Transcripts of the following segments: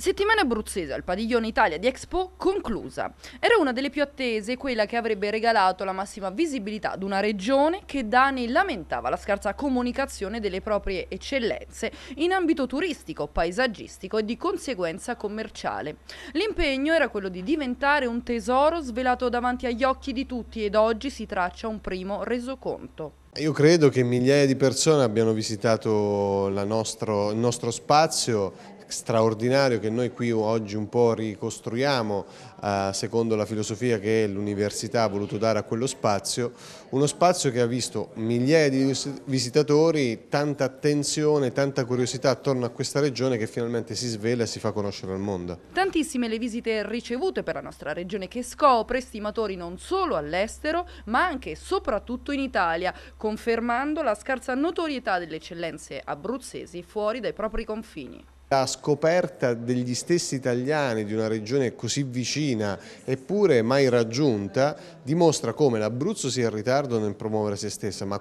Settimana abruzzese al Padiglione Italia di Expo conclusa. Era una delle più attese, quella che avrebbe regalato la massima visibilità ad una regione che da anni lamentava la scarsa comunicazione delle proprie eccellenze in ambito turistico, paesaggistico e di conseguenza commerciale. L'impegno era quello di diventare un tesoro svelato davanti agli occhi di tutti ed oggi si traccia un primo resoconto. Io credo che migliaia di persone abbiano visitato nostro, il nostro spazio straordinario che noi qui oggi un po' ricostruiamo eh, secondo la filosofia che l'università ha voluto dare a quello spazio, uno spazio che ha visto migliaia di visitatori, tanta attenzione, tanta curiosità attorno a questa regione che finalmente si svela e si fa conoscere al mondo. Tantissime le visite ricevute per la nostra regione che scopre stimatori non solo all'estero ma anche e soprattutto in Italia, confermando la scarsa notorietà delle eccellenze abruzzesi fuori dai propri confini. La scoperta degli stessi italiani di una regione così vicina eppure mai raggiunta dimostra come l'Abruzzo sia in ritardo nel promuovere se stessa, ma,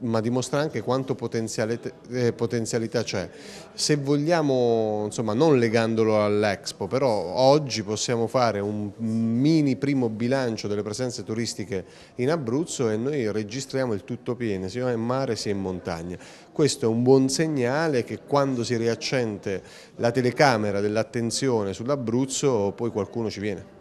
ma dimostra anche quanto eh, potenzialità c'è. Se vogliamo, insomma, non legandolo all'Expo, però oggi possiamo fare un mini quindi primo bilancio delle presenze turistiche in Abruzzo e noi registriamo il tutto pieno, sia in mare sia in montagna. Questo è un buon segnale che quando si riaccende la telecamera dell'attenzione sull'Abruzzo poi qualcuno ci viene.